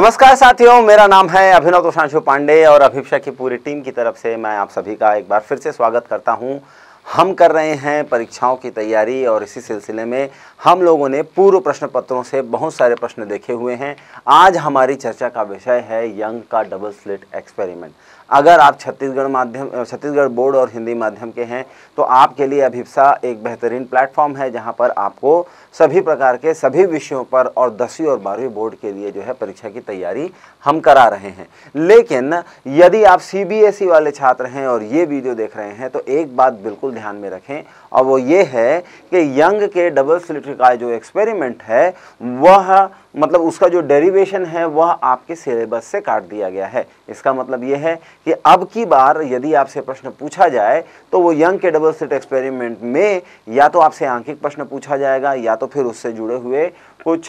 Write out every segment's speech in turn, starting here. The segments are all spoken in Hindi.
नमस्कार साथियों मेरा नाम है अभिनव तुषांशु पांडे और अभिप्सा की पूरी टीम की तरफ से मैं आप सभी का एक बार फिर से स्वागत करता हूं हम कर रहे हैं परीक्षाओं की तैयारी और इसी सिलसिले में हम लोगों ने पूर्व प्रश्न पत्रों से बहुत सारे प्रश्न देखे हुए हैं आज हमारी चर्चा का विषय है यंग का डबल स्लिट एक्सपेरिमेंट अगर आप छत्तीसगढ़ माध्यम छत्तीसगढ़ बोर्ड और हिंदी माध्यम के हैं तो आपके लिए अभिप्सा एक बेहतरीन प्लेटफॉर्म है जहाँ पर आपको सभी प्रकार के सभी विषयों पर और दसवीं और बारहवीं बोर्ड के लिए जो है परीक्षा की तैयारी हम करा रहे हैं लेकिन यदि आप सी e वाले छात्र हैं और ये वीडियो देख रहे हैं तो एक बात बिल्कुल ध्यान में रखें और वो ये है कि यंग के डबल स्लिटर का जो एक्सपेरिमेंट है वह मतलब उसका जो डेरिवेशन है वह आपके सिलेबस से काट दिया गया है इसका मतलब यह है कि अब की बार यदि आपसे प्रश्न पूछा जाए तो वो यंग के डबल सिट एक्सपेरिमेंट में या तो आपसे आंकिक प्रश्न पूछा जाएगा या तो फिर उससे जुड़े हुए कुछ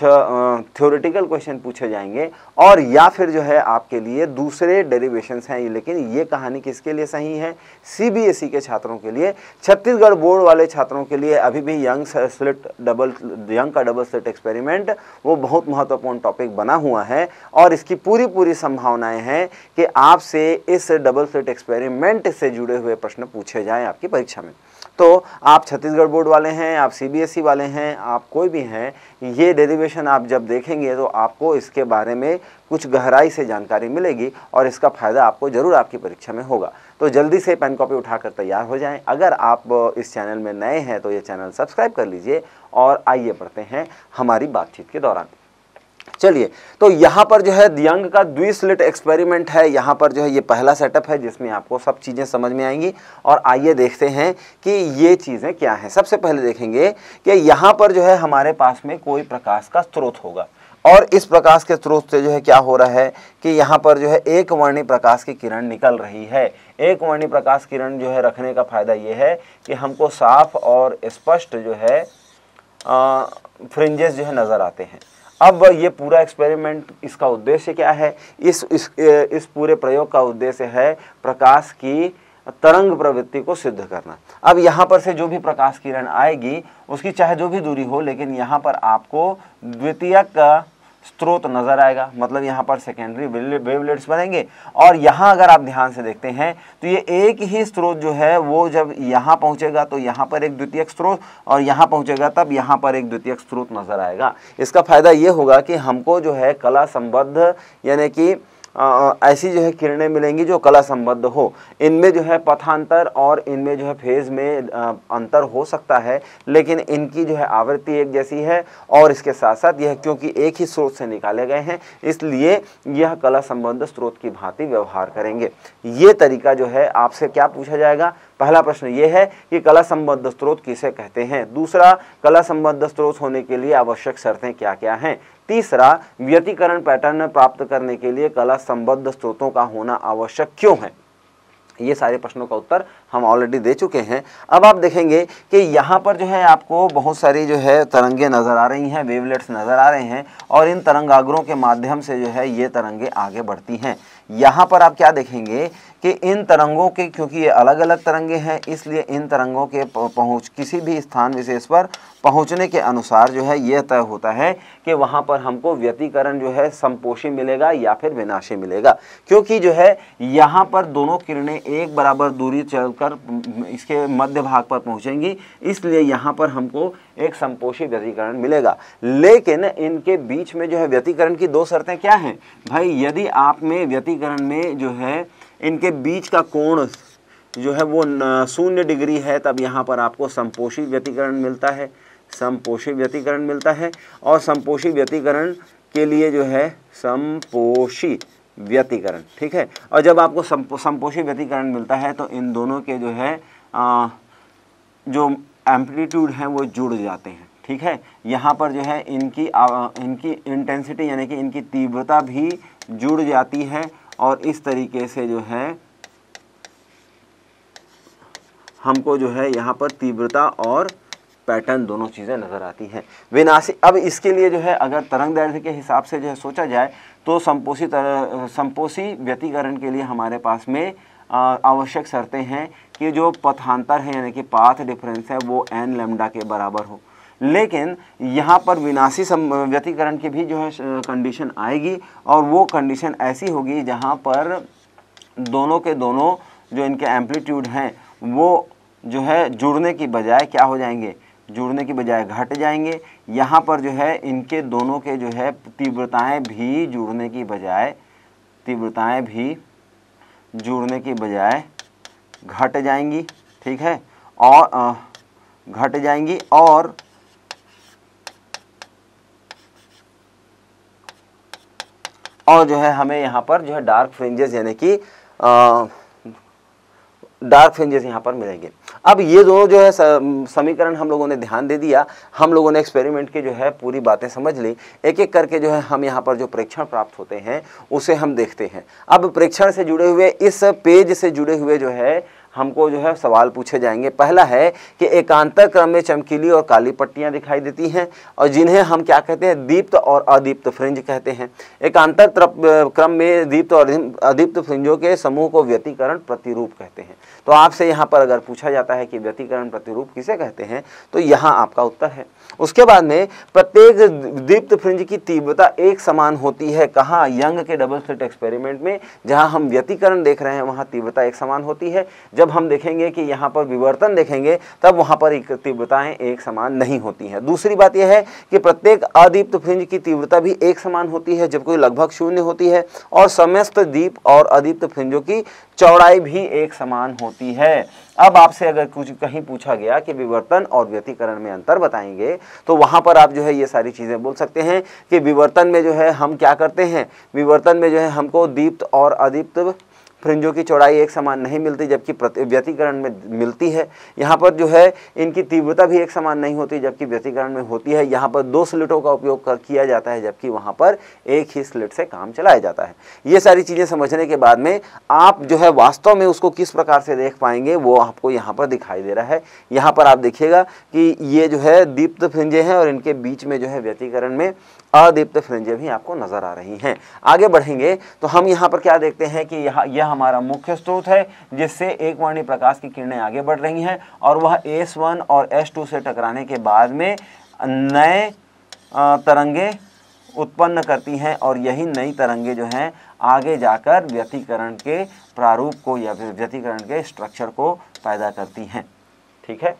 थ्योरेटिकल क्वेश्चन पूछे जाएंगे और या फिर जो है आपके लिए दूसरे डेरिवेशन हैं लेकिन ये कहानी किसके लिए सही है सीबीएसई e के छात्रों के लिए छत्तीसगढ़ बोर्ड वाले छात्रों के लिए अभी भी यंग स्लिट डबल यंग का डबल स्लिट एक्सपेरिमेंट वो बहुत महत्वपूर्ण टॉपिक बना हुआ है और इसकी पूरी पूरी संभावनाएं हैं कि आपसे इस डबल स्लिट एक्सपेरिमेंट से जुड़े हुए प्रश्न पूछे जाएँ आपकी परीक्षा में तो आप छत्तीसगढ़ बोर्ड वाले हैं आप सीबीएसई e वाले हैं आप कोई भी हैं ये डेरिवेशन आप जब देखेंगे तो आपको इसके बारे में कुछ गहराई से जानकारी मिलेगी और इसका फ़ायदा आपको ज़रूर आपकी परीक्षा में होगा तो जल्दी से पेन कॉपी उठाकर तैयार हो जाएं अगर आप इस चैनल में नए हैं तो ये चैनल सब्सक्राइब कर लीजिए और आइए पढ़ते हैं हमारी बातचीत के दौरान चलिए तो यहाँ पर जो है दियंग का द्विस्लिट एक्सपेरिमेंट है यहाँ पर जो है ये पहला सेटअप है जिसमें आपको सब चीज़ें समझ में आएंगी और आइए देखते हैं कि ये चीज़ें क्या हैं सबसे पहले देखेंगे कि यहाँ पर जो है हमारे पास में कोई प्रकाश का स्रोत होगा और इस प्रकाश के स्रोत से जो है क्या हो रहा है कि यहाँ पर जो है एक वर्णी प्रकाश की किरण निकल रही है एक वर्णी प्रकाश किरण जो है रखने का फायदा ये है कि हमको साफ और स्पष्ट जो है फ्रिंजेस जो है नज़र आते हैं अब ये पूरा एक्सपेरिमेंट इसका उद्देश्य क्या है इस इस इस पूरे प्रयोग का उद्देश्य है प्रकाश की तरंग प्रवृत्ति को सिद्ध करना अब यहाँ पर से जो भी प्रकाश किरण आएगी उसकी चाहे जो भी दूरी हो लेकिन यहाँ पर आपको द्वितीयक स्रोत नज़र आएगा मतलब यहाँ पर सेकेंडरी वेवलेट्स बनेंगे और यहाँ अगर आप ध्यान से देखते हैं तो ये एक ही स्रोत जो है वो जब यहाँ पहुँचेगा तो यहाँ पर एक द्वितीय स्रोत और यहाँ पहुँचेगा तब यहाँ पर एक द्वितीय स्रोत नज़र आएगा इसका फ़ायदा ये होगा कि हमको जो है कला संबद्ध यानी कि ऐसी जो है किरणें मिलेंगी जो कला संबद्ध हो इनमें जो है पथांतर और इनमें जो है फेज में अंतर हो सकता है लेकिन इनकी जो है आवृत्ति एक जैसी है और इसके साथ साथ यह क्योंकि एक ही स्रोत से निकाले गए हैं इसलिए यह कला संबद्ध स्रोत की भांति व्यवहार करेंगे ये तरीका जो है आपसे क्या पूछा जाएगा पहला प्रश्न ये है कि कला संबद्ध स्रोत किसे कहते हैं दूसरा कला संबद्ध स्रोत होने के लिए आवश्यक शर्तें क्या क्या हैं तीसरा व्यतिकरण पैटर्न प्राप्त करने के लिए कला संबद्ध स्रोतों का होना आवश्यक क्यों है ये सारे प्रश्नों का उत्तर हम ऑलरेडी दे चुके हैं अब आप देखेंगे कि यहाँ पर जो है आपको बहुत सारी जो है तरंगे नज़र आ रही हैं वेवलेट्स नज़र आ रहे हैं और इन तरंगाग्रों के माध्यम से जो है ये तरंगे आगे बढ़ती हैं यहाँ पर आप क्या देखेंगे कि इन तरंगों के क्योंकि ये अलग अलग तरंगे हैं इसलिए इन तरंगों के पहुँच किसी भी स्थान विशेष पर पहुँचने के अनुसार जो है यह तय होता है कि वहाँ पर हमको व्यतीकरण जो है संपोषी मिलेगा या फिर विनाशी मिलेगा क्योंकि जो है यहाँ पर दोनों किरणें एक बराबर दूरी चल होकर इसके मध्य भाग पर पहुंचेंगी इसलिए यहाँ पर हमको एक संपोषी व्यतीकरण मिलेगा लेकिन इनके बीच में जो है व्यतीकरण की दो शर्तें क्या हैं भाई यदि आप में व्यतीकरण में जो है इनके बीच का कोण जो है वो शून्य डिग्री है तब यहाँ पर आपको संपोषी व्यतीकरण मिलता है संपोषी व्यतीकरण मिलता है और संपोषी व्यतीकरण के लिए जो है संपोषी व्यतीकरण ठीक है और जब आपको संपोषी व्यतीकरण मिलता है तो इन दोनों के जो है आ, जो एम्पलीट्यूड हैं वो जुड़ जाते हैं ठीक है यहाँ पर जो है इनकी आ, इनकी इंटेंसिटी यानी कि इनकी तीव्रता भी जुड़ जाती है और इस तरीके से जो है हमको जो है यहाँ पर तीव्रता और पैटर्न दोनों चीज़ें नज़र आती हैं विनाशी अब इसके लिए जो है अगर तरंग दैर्ध्य के हिसाब से जो है सोचा जाए तो संपोषी तर संपोषी व्यतीकरण के लिए हमारे पास में आवश्यक शर्तें हैं कि जो पथांतर है यानी कि पाथ डिफरेंस है वो एन लेमडा के बराबर हो लेकिन यहाँ पर विनाशी व्यतीकरण की भी जो है कंडीशन आएगी और वो कंडीशन ऐसी होगी जहाँ पर दोनों के दोनों जो इनके एम्पलीट्यूड हैं वो जो है जुड़ने की बजाय क्या हो जाएंगे जुड़ने की बजाय घट जाएंगे यहाँ पर जो है इनके दोनों के जो है तीव्रताएं भी जुड़ने की बजाय तीव्रताएं भी जुड़ने की बजाय घट जाएंगी ठीक है और घट जाएंगी और और जो है हमें यहाँ पर जो है डार्क फ्रिंजेस यानी कि डार्क फ्रिंजेस यहाँ पर मिलेंगे अब ये दोनों जो है समीकरण हम लोगों ने ध्यान दे दिया हम लोगों ने एक्सपेरिमेंट की जो है पूरी बातें समझ ली एक एक करके जो है हम यहाँ पर जो प्रेक्षण प्राप्त होते हैं उसे हम देखते हैं अब प्रेक्षण से जुड़े हुए इस पेज से जुड़े हुए जो है हमको जो है सवाल पूछे जाएंगे पहला है कि एकांतर क्रम में चमकीली और काली पट्टियाँ दिखाई देती हैं और जिन्हें हम क्या कहते हैं दीप्त और अदीप्त फ्रिंज कहते हैं एकांतर क्रम में दीप्त और अदीप्त फ्रिंजों के समूह को व्यतीकरण प्रतिरूप कहते हैं तो आपसे यहाँ पर अगर पूछा जाता है कि व्यतीकरण प्रतिरूप किसे कहते हैं तो यहाँ आपका उत्तर है उसके बाद में प्रत्येक दीप्त फ्रिंज की तीव्रता एक समान होती है कहाँ यंग के डबल स्लिट एक्सपेरिमेंट में जहाँ हम व्यतीकरण देख रहे हैं वहाँ तीव्रता एक समान होती है जब हम देखेंगे कि यहाँ पर विवर्तन देखेंगे तब वहाँ पर तीव्रताएँ एक समान नहीं होती हैं दूसरी बात यह है कि प्रत्येक अदीप्त फ्रिंज की तीव्रता भी एक समान होती है जब कोई लगभग शून्य होती है और समस्त दीप और अदीप्त फ्रिंजों की चौड़ाई भी एक समान होती है अब आपसे अगर कुछ कहीं पूछा गया कि विवर्तन और व्यतीकरण में अंतर बताएंगे तो वहाँ पर आप जो है ये सारी चीज़ें बोल सकते हैं कि विवर्तन में जो है हम क्या करते हैं विवर्तन में जो है हमको दीप्त और अदीप्त फ्रिंजों की चौड़ाई एक समान नहीं मिलती जबकि व्यतीकरण में मिलती है यहाँ पर जो है इनकी तीव्रता भी एक समान नहीं होती जबकि व्यतीकरण में होती है यहाँ पर दो स्लिटों का उपयोग कर किया जाता है जबकि वहाँ पर एक ही स्लिट से काम चलाया जाता है ये सारी चीज़ें समझने के बाद में आप जो है वास्तव में उसको किस प्रकार से देख पाएंगे वो आपको यहाँ पर दिखाई दे रहा है यहाँ पर आप देखिएगा कि ये जो है दीप्त फ्रिंजें हैं और इनके बीच में जो है व्यतीकरण में अदीप्त फ्रिंजें भी आपको नज़र आ रही हैं आगे बढ़ेंगे तो हम यहाँ पर क्या देखते हैं कि यहाँ यह हमारा मुख्य स्रोत है जिससे एक वर्णी प्रकाश की किरणें आगे बढ़ रही हैं और वह एस वन और एस टू से टकराने के बाद में नए तरंगे उत्पन्न करती हैं और यही नई तरंगे जो हैं आगे जाकर व्यतीकरण के प्रारूप को या फिर व्यतीकरण के स्ट्रक्चर को पैदा करती हैं ठीक है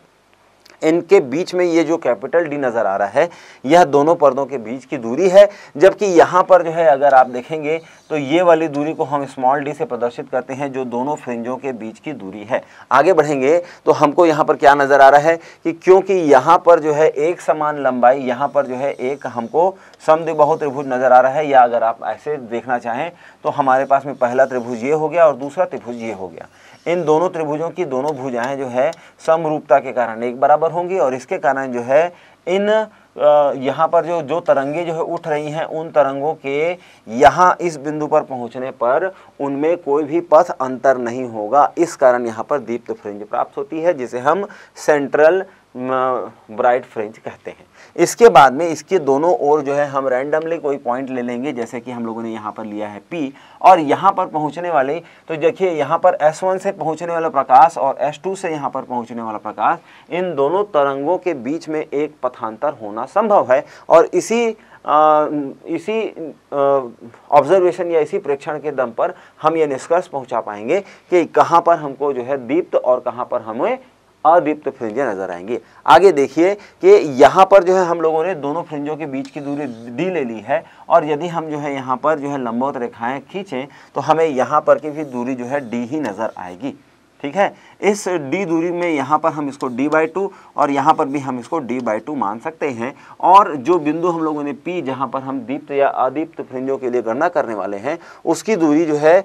इनके बीच में ये जो कैपिटल डी नज़र आ रहा है यह दोनों पर्दों के बीच की दूरी है जबकि यहाँ पर जो है अगर आप देखेंगे तो ये वाली दूरी को हम स्मॉल डी से प्रदर्शित करते हैं जो दोनों फ्रिंजों के बीच की दूरी है आगे बढ़ेंगे तो हमको यहाँ पर क्या नज़र आ रहा है कि क्योंकि यहाँ पर जो है एक समान लंबाई यहाँ पर जो है एक हमको समद्विबाहु त्रिभुज नज़र आ रहा है या अगर आप ऐसे देखना चाहें तो हमारे पास में पहला त्रिभुज ये हो गया और दूसरा त्रिभुज ये हो गया इन दोनों त्रिभुजों की दोनों भुजाएं जो है समरूपता के कारण एक बराबर होंगी और इसके कारण जो है इन यहाँ पर जो जो तरंगे जो है उठ रही हैं उन तरंगों के यहाँ इस बिंदु पर पहुँचने पर उनमें कोई भी पथ अंतर नहीं होगा इस कारण यहाँ पर दीप्त फ्रिंज प्राप्त होती है जिसे हम सेंट्रल ब्राइट फ्रिंज कहते हैं इसके बाद में इसके दोनों ओर जो है हम रैंडमली कोई पॉइंट ले लेंगे जैसे कि हम लोगों ने यहाँ पर लिया है P और यहाँ पर पहुँचने वाले तो देखिए यहाँ पर S1 से पहुँचने वाला प्रकाश और S2 से यहाँ पर पहुँचने वाला प्रकाश इन दोनों तरंगों के बीच में एक पथांतर होना संभव है और इसी आ, इसी ऑब्जर्वेशन या इसी प्रेक्षण के दम पर हम ये निष्कर्ष पहुंचा पाएंगे कि कहाँ पर हमको जो है दीप्त और कहाँ पर हमें अदीप्त फ्रिंजें नजर आएंगी आगे देखिए कि यहाँ पर जो है हम लोगों ने दोनों फ्रिंजों के बीच की दूरी डी ले ली है और यदि हम जो है यहाँ पर जो है लंबवत रेखाएं खींचें तो हमें यहाँ पर की भी दूरी जो है डी ही नज़र आएगी ठीक है इस d दूरी में यहाँ पर हम इसको d बाई टू और यहाँ पर भी हम इसको d बाई टू मान सकते हैं और जो बिंदु हम लोगों ने p जहाँ पर हम दीप्त या अदीप्त फ्रिंजों के लिए गणना करने वाले हैं उसकी दूरी जो है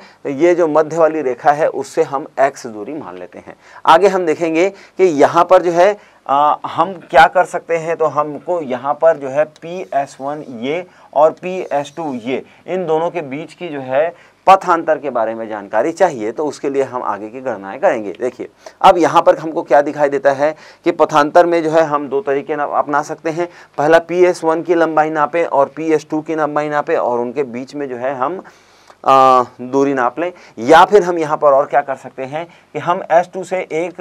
ये जो मध्य वाली रेखा है उससे हम x दूरी मान लेते हैं आगे हम देखेंगे कि यहाँ पर जो है आ, हम क्या कर सकते हैं तो हमको यहाँ पर जो है पी एस वन ये और पी एस टू ये इन दोनों के बीच की जो है पथांतर के बारे में जानकारी चाहिए तो उसके लिए हम आगे की गणनाएं करेंगे देखिए अब यहाँ पर हमको क्या दिखाई देता है कि पथांतर में जो है हम दो तरीके अपना सकते हैं पहला पी एस वन की लंबाई नापें और पी एस टू की लंबाई नापे और उनके बीच में जो है हम आ, दूरी नाप लें या फिर हम यहाँ पर और क्या कर सकते हैं कि हम S2 से एक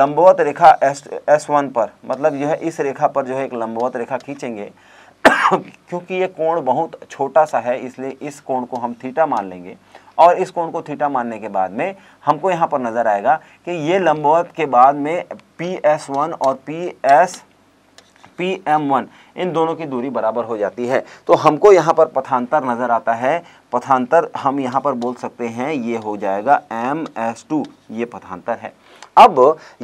लंबवत रेखा S S1 पर मतलब जो है इस रेखा पर जो है एक लंबवत रेखा खींचेंगे क्योंकि ये कोण बहुत छोटा सा है इसलिए इस कोण को हम थीटा मान लेंगे और इस कोण को थीटा मानने के बाद में हमको यहाँ पर नज़र आएगा कि ये लंबवत के बाद में पी एस वन और P S P M one इन दोनों की दूरी बराबर हो जाती है तो हमको यहाँ पर पथांतर नज़र आता है पथांतर हम यहाँ पर बोल सकते हैं ये हो जाएगा एम एस टू ये पथांतर है अब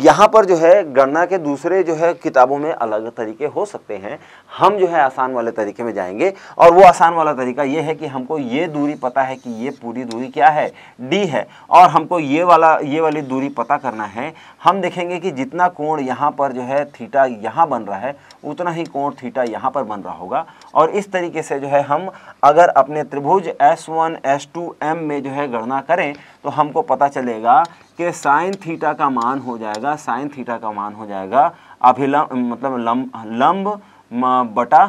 यहाँ पर जो है गणना के दूसरे जो है किताबों में अलग तरीके हो सकते हैं हम जो है आसान वाले तरीके में जाएंगे और वो आसान वाला तरीका ये है कि हमको ये दूरी पता है कि ये पूरी दूरी क्या है डी है और हमको ये वाला ये वाली दूरी पता करना है हम देखेंगे कि जितना कोण यहाँ पर जो है थीटा यहाँ बन रहा है उतना ही कोण थीटा यहाँ पर बन रहा होगा और इस तरीके से जो है हम अगर अपने त्रिभुज S one S two M में जो है गणना करें तो हमको पता चलेगा कि साइन थीटा का मान हो जाएगा साइन थीटा का मान हो जाएगा अभिलम्ब मतलब लंब लंब बटा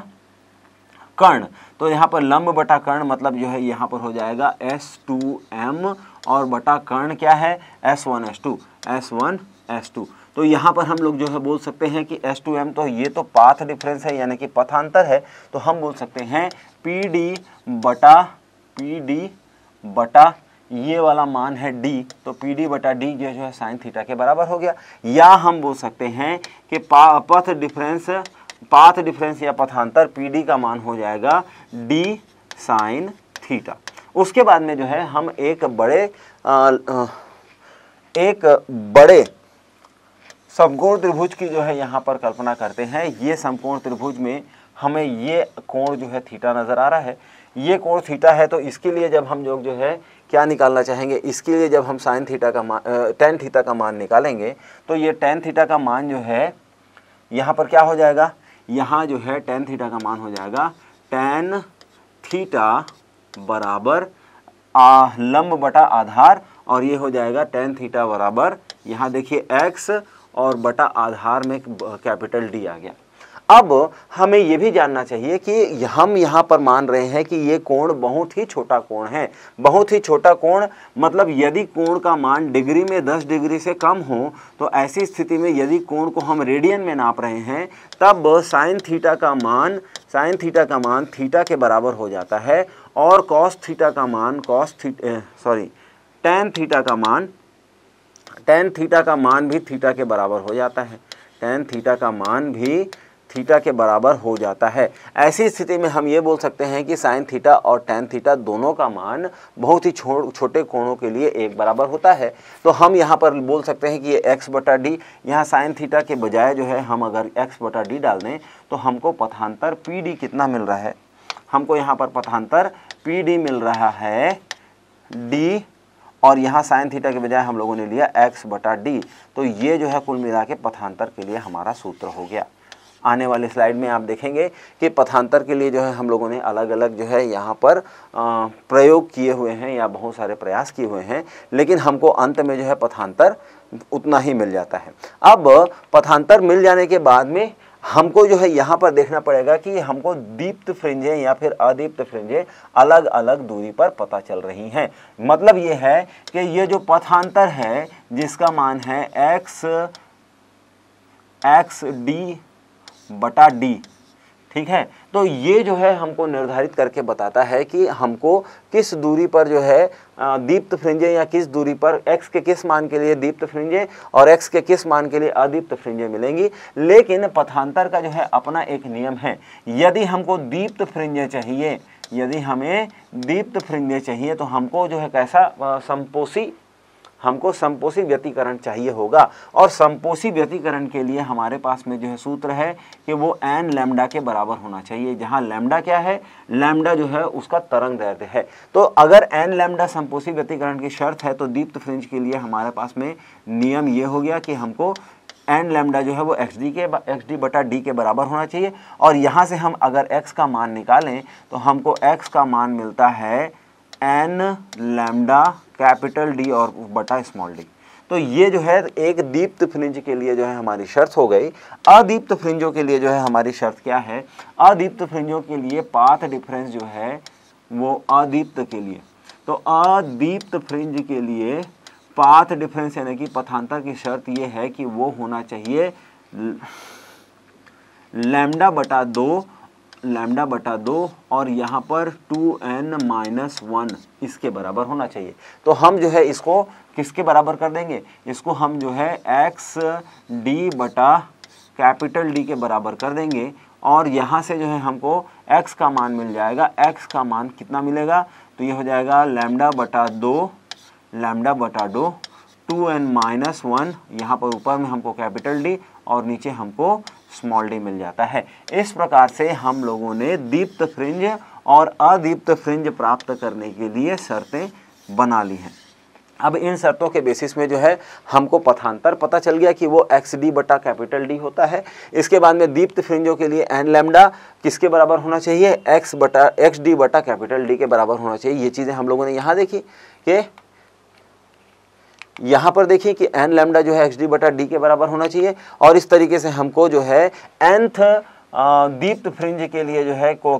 कर्ण तो यहाँ पर लंब बटा कर्ण मतलब जो है यहाँ पर हो जाएगा एस टू एम और बटा कर्ण क्या है S one S two S one S two तो यहाँ पर हम लोग जो है बोल सकते हैं कि एस टू एम तो ये तो पाथ डिफरेंस है यानी कि पथांतर है तो हम बोल सकते हैं पी डी बटा पी डी बटा ये वाला मान है डी तो पी डी बटा डी जो है साइन थीटा के बराबर हो गया या हम बोल सकते हैं कि पथ डिफरेंस पाथ डिफरेंस या पथांतर पी का मान हो जाएगा डी साइन थीटा उसके बाद में जो है हम एक बड़े आ, एक बड़े समकोण त्रिभुज की जो है यहाँ पर कल्पना करते हैं ये समकोण त्रिभुज में हमें ये कोण जो है थीटा नज़र आ रहा है ये कोण थीटा है तो इसके लिए जब हम लोग जो है क्या निकालना चाहेंगे इसके लिए जब हम साइन थीटा का मान टेन थीटा का मान निकालेंगे तो ये टेन थीटा का मान जो है यहाँ पर क्या हो जाएगा यहाँ जो है टेन थीटा का मान हो जाएगा टेन थीटा बराबर आ, लंब बटा आधार और ये हो जाएगा टेन थीटा बराबर यहाँ देखिए एक्स और बटा आधार में कैपिटल डी आ गया अब हमें ये भी जानना चाहिए कि हम यहाँ पर मान रहे हैं कि ये कोण बहुत ही छोटा कोण है बहुत ही छोटा कोण मतलब यदि कोण का मान डिग्री में 10 डिग्री से कम हो तो ऐसी स्थिति में यदि कोण को हम रेडियन में नाप रहे हैं तब साइन थीटा का मान साइन थीटा का मान थीटा के बराबर हो जाता है और कॉस थीटा का मान कॉस सॉरी टेन थीटा का मान टेन थीटा का मान भी थीटा के बराबर हो जाता है टेन थीटा का मान भी थीटा के बराबर हो जाता है ऐसी स्थिति में हम ये बोल सकते हैं कि साइन थीटा और टेन थीटा दोनों का मान बहुत ही छो, छोटे कोणों के लिए एक बराबर होता है तो हम यहाँ पर बोल सकते हैं कि ये एक्स बटा डी यहाँ साइन थीटा के बजाय जो है हम अगर एक्स बटा डी डाल दें तो हमको पथांतर पी डी कितना मिल रहा है हमको यहाँ पर पथांतर पी डी मिल रहा है डी और यहाँ साइन थीटा के बजाय हम लोगों ने लिया एक्स बटा डी तो ये जो है कुल मिला के पथांतर के लिए हमारा सूत्र हो गया आने वाले स्लाइड में आप देखेंगे कि पथांतर के लिए जो है हम लोगों ने अलग अलग जो है यहाँ पर प्रयोग किए हुए हैं या बहुत सारे प्रयास किए हुए हैं लेकिन हमको अंत में जो है पथांतर उतना ही मिल जाता है अब पथांतर मिल जाने के बाद में हमको जो है यहाँ पर देखना पड़ेगा कि हमको दीप्त फ्रिंजें या फिर अदीप्त फ्रिंजें अलग अलग दूरी पर पता चल रही हैं मतलब ये है कि ये जो पथांतर है जिसका मान है एक्स एक्स डी बटा डी ठीक है तो ये जो है हमको निर्धारित करके बताता है कि हमको किस दूरी पर जो है दीप्त फ्रिंजे या किस दूरी पर x के किस मान के लिए दीप्त फ्रिंजे और x के किस मान के लिए अदीप्त फ्रिंजे मिलेंगी लेकिन पथांतर का जो है अपना एक नियम है यदि हमको दीप्त फ्रिंजे चाहिए यदि हमें दीप्त फ्रिंजे चाहिए तो हमको जो है कैसा संपोषी हमको संपोषी व्यतीकरण चाहिए होगा और संपोषी व्यतीकरण के लिए हमारे पास में जो है सूत्र है कि वो एन लेमडा के बराबर होना चाहिए जहाँ लेमडा क्या है लैम्डा जो है उसका तरंग दर्द है तो अगर एन लेमडा संपोषी व्यतीकरण की शर्त है तो दीप्त फ्रिंज के लिए हमारे पास में नियम ये हो गया कि हमको एन लेमडा जो है वो एक्स डी के एक्स डी बटा डी के बराबर होना चाहिए और यहाँ से हम अगर एक्स का मान निकालें तो हमको एक्स का मान मिलता है एन लेमडा कैपिटल डी और बटा स्मॉल डी तो ये जो है एक दीप्त फ्रिंज के लिए जो है हमारी शर्त हो गई अदीप्त फ्रिंजों के लिए जो है हमारी शर्त क्या है अदीप्त फ्रिंजों के लिए पाथ डिफरेंस जो है वो अदीप्त के लिए तो अदीप्त फ्रिंज के लिए पाथ डिफरेंस यानी कि पथांतर की शर्त ये है कि वो होना चाहिए लैमडा बटा दो लैमडा बटा दो और यहाँ पर टू एन माइनस वन इसके बराबर होना चाहिए तो हम जो है इसको किसके बराबर कर देंगे इसको हम जो है एक्स डी बटा कैपिटल डी के बराबर कर देंगे और यहाँ से जो है हमको x का मान मिल जाएगा x का मान कितना मिलेगा तो ये हो जाएगा लैमडा बटा दो लैमडा बटा दो टू एन माइनस वन यहाँ पर ऊपर में हमको कैपिटल डी और नीचे हमको स्मॉल डी मिल जाता है इस प्रकार से हम लोगों ने दीप्त फ्रिंज और अदीप्त फ्रिंज प्राप्त करने के लिए शर्तें बना ली हैं अब इन शर्तों के बेसिस में जो है हमको पथांतर पता चल गया कि वो एक्स डी बटा कैपिटल डी होता है इसके बाद में दीप्त फ्रिंजों के लिए एन लेमडा किसके बराबर होना चाहिए एक्स बटा एक्स डी बटा कैपिटल डी के बराबर होना चाहिए ये चीज़ें हम लोगों ने यहाँ देखी कि यहाँ पर देखिए कि एन लेमडा जो है एक्स डी बटा डी के बराबर होना चाहिए और इस तरीके से हमको जो है एंथ दीप्त फ्रिंज के लिए जो है को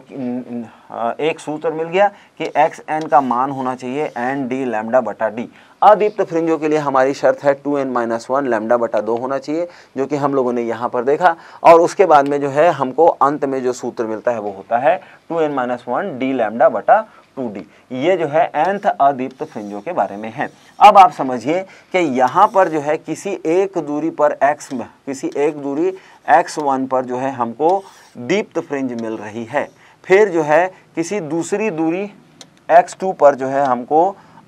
एक सूत्र मिल गया कि एक्स एन का मान होना चाहिए एन डी लेमडा बटा डी अदीप्त फ्रिंजों के लिए हमारी शर्त है two N minus one lambda बटा दो होना चाहिए जो कि हम लोगों ने यहाँ पर देखा और उसके बाद में जो है हमको अंत में जो सूत्र मिलता है वो होता है two N minus one D lambda बटा टू डी ये जो है एंथ अदीप्त फ्रिंजों के बारे में है अब आप समझिए कि यहाँ पर जो है किसी एक दूरी पर एक्स किसी एक दूरी एक्स वन पर जो है हमको दीप्त फ्रिंज मिल रही है फिर जो है किसी दूसरी दूरी एक्स टू पर जो है हमको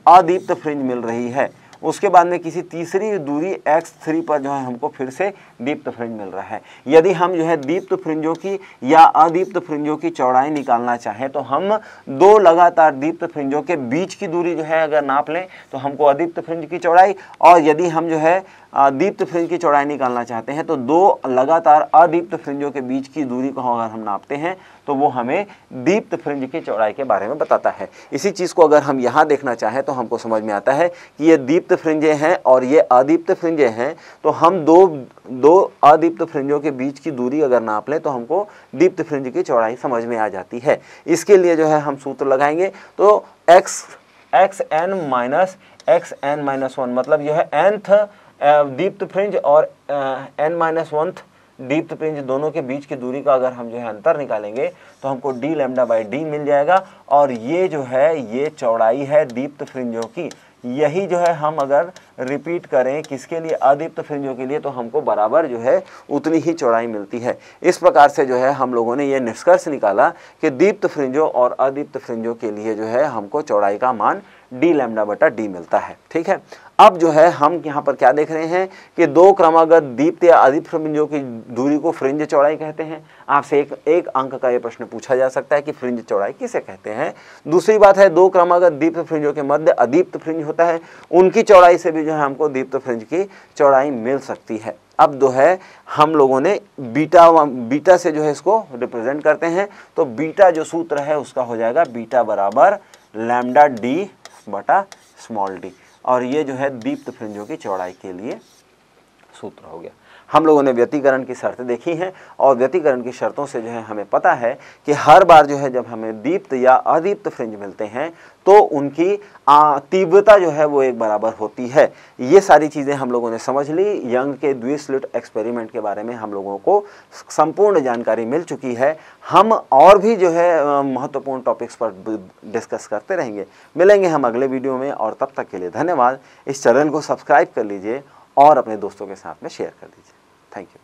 अदीप्त फ्रिंज मिल रही है उसके बाद में किसी तीसरी दूरी एक्स थ्री पर जो है हमको फिर से दीप्त फ्रिंज मिल रहा है यदि हम जो है दीप्त फ्रिंजों की या अदीप्त फ्रिंजों की चौड़ाई निकालना चाहें तो हम दो लगातार दीप्त फ्रिंजों के बीच की दूरी जो है अगर नाप लें तो हमको अदीप्त फ्रिंज की चौड़ाई और यदि हम जो है दीप्त फ्रिंज की चौड़ाई निकालना चाहते हैं तो दो लगातार अदीप्त फ्रिंजों के बीच की दूरी को अगर हम नापते हैं तो वो हमें दीप्त फ्रिंज की चौड़ाई के बारे में बताता है इसी चीज़ को अगर हम यहाँ देखना चाहें तो हमको समझ में आता है कि ये दीप्त फ्रिंजें हैं और ये अदीप्त फ्रिंजें हैं तो हम दो दो अदीप्त फ्रिंजों के बीच की दूरी अगर नाप लें तो हमको दीप्त फ्रिंज की चौड़ाई समझ में आ जाती है इसके लिए जो है हम सूत्र लगाएंगे तो x x n minus x n minus one मतलब यह है एनथ दीप्त फ्रिंज और एन माइनस वंथ दीप्त पिंज दोनों के बीच की दूरी का अगर हम जो है अंतर निकालेंगे तो हमको डी लेमडा बाई डी मिल जाएगा और ये जो है ये चौड़ाई है दीप्त फ्रिंजों की यही जो है हम अगर रिपीट करें किसके लिए अदीप्त फ्रिंजों के लिए तो हमको बराबर जो है उतनी ही चौड़ाई मिलती है इस प्रकार से जो है हम लोगों ने यह निष्कर्ष निकाला कि दीप्त फ्रिंजों और अदीप्त फ्रिंजों के लिए जो है हमको चौड़ाई का मान डी लैमडा बटा डी मिलता है ठीक है अब जो है हम यहाँ पर क्या देख रहे हैं कि दो क्रमागत दीप्त या अधिप फ्रिंजों की दूरी को फ्रिंज चौड़ाई कहते हैं आपसे एक एक अंक का ये प्रश्न पूछा जा सकता है कि फ्रिंज चौड़ाई किसे कहते हैं दूसरी बात है दो क्रमागत दीप्त फ्रिंजों के मध्य अदीप्त फ्रिंज होता है उनकी चौड़ाई से भी जो है हमको दीप्त फ्रिंज की चौड़ाई मिल सकती है अब जो है हम लोगों ने बीटा बीटा से जो है इसको रिप्रेजेंट करते हैं तो बीटा जो सूत्र है उसका हो जाएगा बीटा बराबर लैमडा डी बटा स्मॉल डी और ये जो है दीप्त फ्रिंजों की चौड़ाई के लिए सूत्र हो गया हम लोगों ने व्यतीकरण की शर्तें देखी हैं और व्यतीकरण की शर्तों से जो है हमें पता है कि हर बार जो है जब हमें दीप्त या अदीप्त फ्रिंज मिलते हैं तो उनकी तीव्रता जो है वो एक बराबर होती है ये सारी चीज़ें हम लोगों ने समझ ली यंग के द्विस्लिट एक्सपेरिमेंट के बारे में हम लोगों को संपूर्ण जानकारी मिल चुकी है हम और भी जो है महत्वपूर्ण टॉपिक्स पर डिस्कस करते रहेंगे मिलेंगे हम अगले वीडियो में और तब तक के लिए धन्यवाद इस चैनल को सब्सक्राइब कर लीजिए और अपने दोस्तों के साथ में शेयर कर दीजिए Thank you.